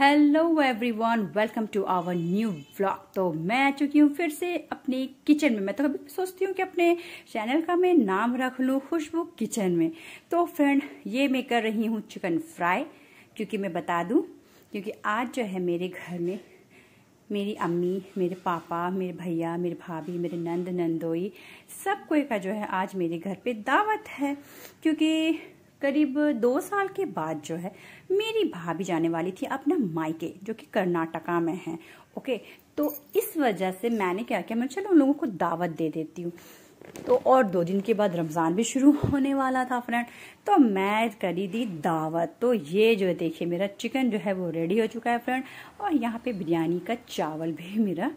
hello everyone welcome to our new blog तो मैं आ चुकी हूँ फिर से अपने किचन में मैं तो कभी सोचती हूँ कि अपने चैनल का मैं नाम रख लूँ खुशबू किचन में तो फ्रेंड ये मैं कर रही हूँ चिकन फ्राई क्योंकि मैं बता दूँ क्योंकि आज जो है मेरे घर में मेरी अम्मी मेरे पापा मेरे भैया मेरे भाभी मेरे नंद नंदोई सब कोई का जो है आज मेरे घर पे दावत है क्योंकि करीब दो साल के बाद जो है मेरी भाभी जाने वाली थी अपना मायके जो कि कर्नाटका में है ओके तो इस वजह से मैंने क्या किया मैं चलो उन लोगों को दावत दे देती हूँ तो और दो दिन के बाद रमज़ान भी शुरू होने वाला था फ्रेंड तो मैं करी दी दावत तो ये जो है देखिए मेरा चिकन जो है वो रेडी हो चुका है फ्रेंड और यहाँ पे बिरयानी का चावल भी मेरा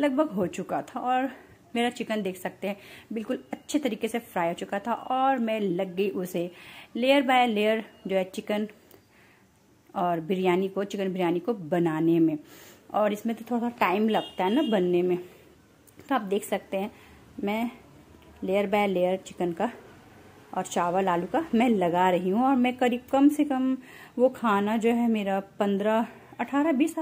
लगभग हो चुका था और मेरा चिकन देख सकते हैं बिल्कुल अच्छे तरीके से फ्राई हो चुका था और मैं लग गई उसे लेयर बाय लेयर जो है चिकन और बिरयानी को चिकन बिरयानी को बनाने में और इसमें तो थोड़ा सा टाइम लगता है ना बनने में तो आप देख सकते हैं मैं लेयर बाय लेयर चिकन का और चावल आलू का मैं लगा रही हूँ और मैं करीब कम से कम वो खाना जो है मेरा पंद्रह अठारह बीस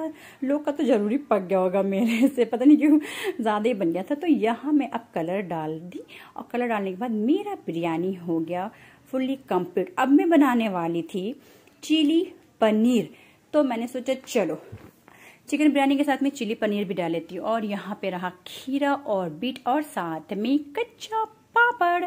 लोग का तो ज़रूरी पक गया होगा मेरे से पता नहीं क्यों ज़्यादा ही बन गया था तो यहाँ मैं अब कलर डाल दी और कलर डालने के बाद मेरा बिरयानी हो गया फुल्ली कम्प्लीट अब मैं बनाने वाली थी चिली पनीर तो मैंने सोचा चलो चिकन बिरयानी के साथ में चिली पनीर भी डाल लेती हूँ और यहाँ पे रहा खीरा और बीट और साथ में कच्चा पापड़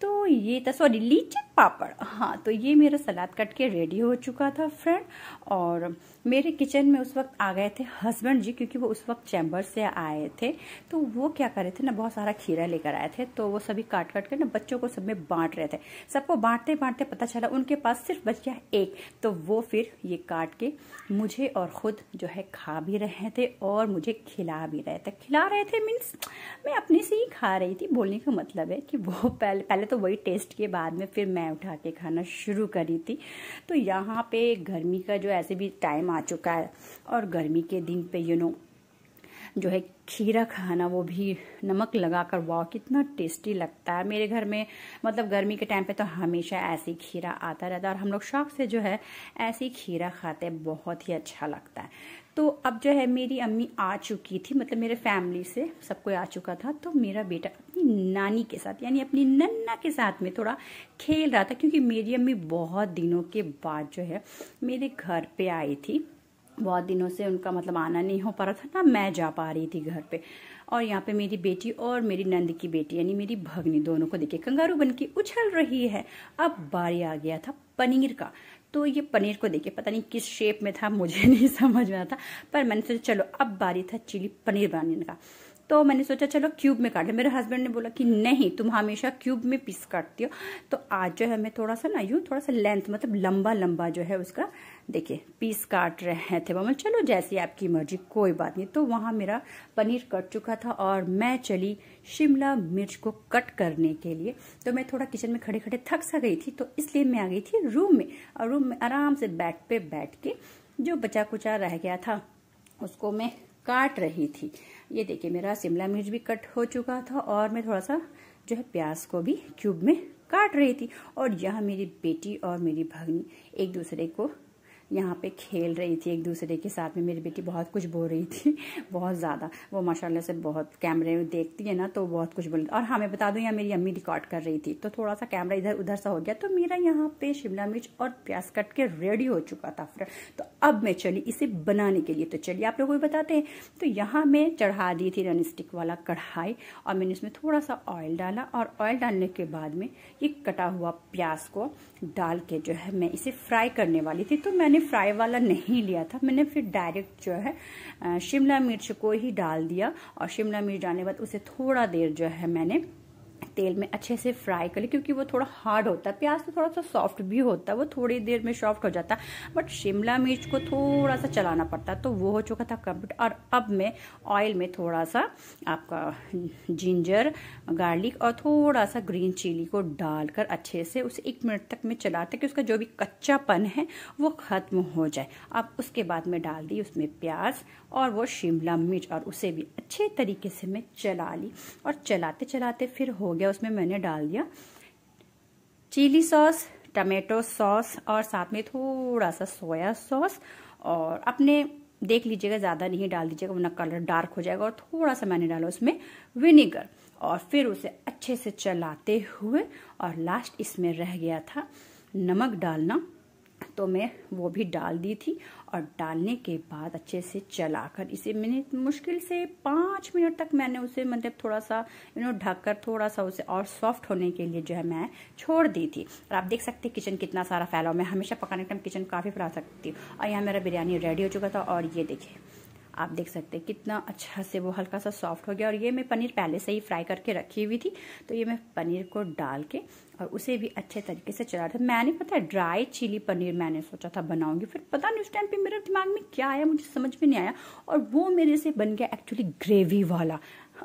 तो ये था सॉरी लीची पापड़ हाँ तो ये मेरा सलाद कट के रेडी हो चुका था फ्रेंड और मेरे किचन में उस वक्त आ गए थे हस्बैंड जी क्योंकि वो उस वक्त चैम्बर से आए थे तो वो क्या कर रहे थे ना बहुत सारा खीरा लेकर आए थे तो वो सभी काट काट कर ना बच्चों को सब में बांट रहे थे सबको बांटते बांटते पता चला उनके पास सिर्फ बच गया एक तो वो फिर ये काट के मुझे और ख़ुद जो है खा भी रहे थे और मुझे खिला भी रहे थे खिला रहे थे मीन्स मैं अपने से ही खा रही थी बोलने का मतलब है कि वो पहले पहले तो वही टेस्ट के बाद में फिर मैं मैं उठा के खाना शुरू करी थी तो यहाँ पे गर्मी का जो ऐसे भी टाइम आ चुका है और गर्मी के दिन पे यू नो जो है खीरा खाना वो भी नमक लगा कर वाह कितना टेस्टी लगता है मेरे घर में मतलब गर्मी के टाइम पे तो हमेशा ऐसी खीरा आता रहता है और हम लोग शौक से जो है ऐसी खीरा खाते हैं बहुत ही अच्छा लगता है तो अब जो है मेरी अम्मी आ चुकी थी मतलब मेरे फैमिली से सब कोई आ चुका था तो मेरा बेटा अपनी नानी के साथ यानी अपनी नन्ना के साथ में थोड़ा खेल रहा था क्योंकि मेरी अम्मी बहुत दिनों के बाद जो है मेरे घर पर आई थी बहुत दिनों से उनका मतलब आना नहीं हो पा रहा था ना मैं जा पा रही थी घर पे और यहाँ पे मेरी बेटी और मेरी नंद की बेटी यानी मेरी भगनी दोनों को देखिए कंगारू बन के उछल रही है अब बारी आ गया था पनीर का तो ये पनीर को देखिए पता नहीं किस शेप में था मुझे नहीं समझ में आता था पर मैंने सोचा चलो अब बारी था चिली पनीर बनाने का तो मैंने सोचा चलो क्यूब में काट लिया मेरे हस्बैंड ने बोला कि नहीं तुम हमेशा क्यूब में पीस काटती हो तो आज जो है मैं थोड़ा सा ना यूँ थोड़ा सा लेंथ मतलब लंबा लंबा जो है उसका देखिए पीस काट रहे थे मम्मी चलो जैसी आपकी मर्जी कोई बात नहीं तो वहाँ मेरा पनीर कट चुका था और मैं चली शिमला मिर्च को कट करने के लिए तो मैं थोड़ा किचन में खड़े खड़े थक सा गई थी तो इसलिए मैं आ गई थी रूम में और रूम में आराम से बैठ पे बैठ के जो बचा कुचा रह गया था उसको मैं काट रही थी ये देखिए मेरा शिमला मिर्च भी कट हो चुका था और मैं थोड़ा सा जो है प्याज को भी क्यूब में काट रही थी और यहाँ मेरी बेटी और मेरी भगनी एक दूसरे को यहाँ पे खेल रही थी एक दूसरे के साथ में मेरी बेटी बहुत कुछ बोल रही थी बहुत ज़्यादा वो माशाल्लाह से बहुत कैमरे में देखती है ना तो बहुत कुछ बोल और हाँ मैं बता दूँ यहाँ मेरी अम्मी रिकॉर्ड कर रही थी तो थोड़ा सा कैमरा इधर उधर सा हो गया तो मेरा यहाँ पे शिमला मिर्च और प्याज कट के रेडी हो चुका था फ्रेंड तो अब मैं चली इसे बनाने के लिए तो चलिए आप लोगों को बताते हैं तो यहाँ मैं चढ़ा दी थी रन स्टिक वाला कढ़ाई और मैंने इसमें थोड़ा सा ऑयल डाला और ऑयल डालने के बाद में ये कटा हुआ प्याज को डाल के जो है मैं इसे फ्राई करने वाली थी तो मैंने मैंने फ्राई वाला नहीं लिया था मैंने फिर डायरेक्ट जो है शिमला मिर्च को ही डाल दिया और शिमला मिर्च डालने के बाद उसे थोड़ा देर जो है मैंने तेल में अच्छे से फ्राई कर ले क्योंकि वो थोड़ा हार्ड होता है प्याज तो थोड़ा सा सॉफ्ट भी होता है वो थोड़ी देर में सॉफ्ट हो जाता है बट शिमला मिर्च को थोड़ा सा चलाना पड़ता है तो वो हो चुका था कम्प्लीट और अब मैं ऑयल में थोड़ा सा आपका जिंजर गार्लिक और थोड़ा सा ग्रीन चिली को डालकर अच्छे से उसे एक मिनट तक मैं चलाते कि उसका जो भी कच्चापन है वो ख़त्म हो जाए अब उसके बाद में डाल दी उसमें प्याज और वो शिमला मिर्च और उसे भी अच्छे तरीके से मैं चला ली और चलाते चलाते फिर हो गया लिया उसमें मैंने डाल दिया चिली सॉस टमेटो सॉस और साथ में थोड़ा सा सोया सॉस और अपने देख लीजिएगा ज़्यादा नहीं डाल दीजिएगा वरना कलर डार्क हो जाएगा और थोड़ा सा मैंने डाला उसमें विनेगर और फिर उसे अच्छे से चलाते हुए और लास्ट इसमें रह गया था नमक डालना तो मैं वो भी डाल दी थी और डालने के बाद अच्छे से चलाकर इसे मैंने मुश्किल से पाँच मिनट तक मैंने उसे मतलब थोड़ा सा यू नो ढक कर थोड़ा सा उसे और सॉफ्ट होने के लिए जो है मैं छोड़ दी थी और आप देख सकते हैं किचन कितना सारा फैला मैं हमेशा पकाने के टाइम किचन काफ़ी फैला सकती हूँ और यहाँ मेरा बिरयानी रेडी हो चुका था और ये देखिए आप देख सकते हैं कितना अच्छा से वो हल्का सा सॉफ्ट हो गया और ये मैं पनीर पहले से ही फ्राई करके रखी हुई थी तो ये मैं पनीर को डाल के और उसे भी अच्छे तरीके से चला था मैंने पता है ड्राई चिली पनीर मैंने सोचा था बनाऊंगी फिर पता नहीं उस टाइम पे मेरे दिमाग में क्या आया मुझे समझ में नहीं आया और वो मेरे से बन गया एक्चुअली ग्रेवी वाला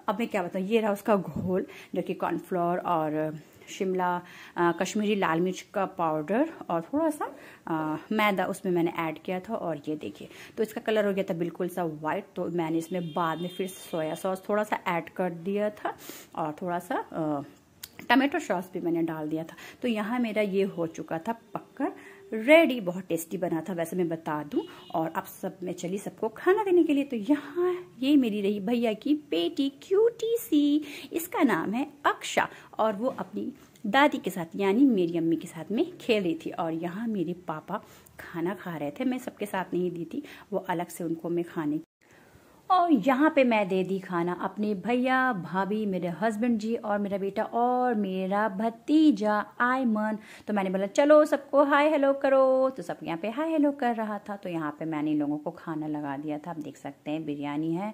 अब मैं क्या बताऊँ ये रहा उसका घोल जो कि कॉर्नफ्लोर और शिमला कश्मीरी लाल मिर्च का पाउडर और थोड़ा सा आ, मैदा उसमें मैंने ऐड किया था और ये देखिए तो इसका कलर हो गया था बिल्कुल सा वाइट तो मैंने इसमें बाद में फिर सोया सॉस थोड़ा सा ऐड कर दिया था और थोड़ा सा टमाटो सॉस भी मैंने डाल दिया था तो यहाँ मेरा ये हो चुका था पक्कर रेडी बहुत टेस्टी बना था वैसे मैं बता दूं और अब सब मैं चली सबको खाना देने के लिए तो यहाँ ये मेरी रही भैया की बेटी क्यूटी सी इसका नाम है अक्षा और वो अपनी दादी के साथ यानी मेरी अम्मी के साथ में खेल रही थी और यहाँ मेरे पापा खाना खा रहे थे मैं सबके साथ नहीं दी थी वो अलग से उनको मैं खाने और यहाँ पे मैं दे दी खाना अपने भैया भाभी मेरे हस्बैंड जी और मेरा बेटा और मेरा भतीजा मन तो मैंने बोला चलो सबको हाय हेलो करो तो सब यहाँ पे हाय हेलो कर रहा था तो यहाँ पे मैंने इन लोगों को खाना लगा दिया था आप देख सकते हैं बिरयानी है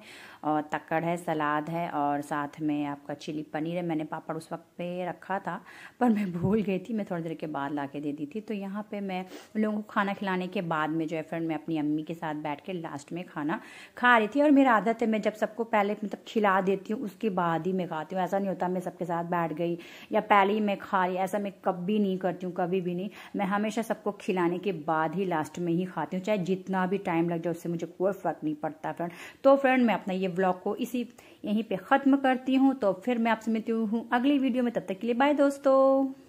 और तक्कड़ है सलाद है और साथ में आपका चिली पनीर है मैंने पापड़ उस वक्त पे रखा था पर मैं भूल गई थी मैं थोड़ी देर के बाद ला के दे दी थी तो यहाँ पे मैं लोगों को खाना खिलाने के बाद में जो है फ्रेंड मैं अपनी अम्मी के साथ बैठ के लास्ट में खाना खा रही थी और मेरा आदत है मैं जब सबको पहले मतलब खिला देती हूँ उसके बाद ही मैं खाती हूँ ऐसा नहीं होता मैं सबके साथ बैठ गई या पहले ही मैं खा रही ऐसा मैं कभी नहीं करती हूँ कभी भी नहीं मैं हमेशा सबको खिलाने के बाद ही लास्ट में ही खाती हूँ चाहे जितना भी टाइम लग जाए उससे मुझे कोई फर्क नहीं पड़ता फ्रेंड तो फ्रेंड मैं अपना ये ब्लॉग को इसी यहीं पर ख़त्म करती हूँ तो फिर मैं आपसे मिलती हूँ अगली वीडियो में तब तक के लिए बाय दोस्तों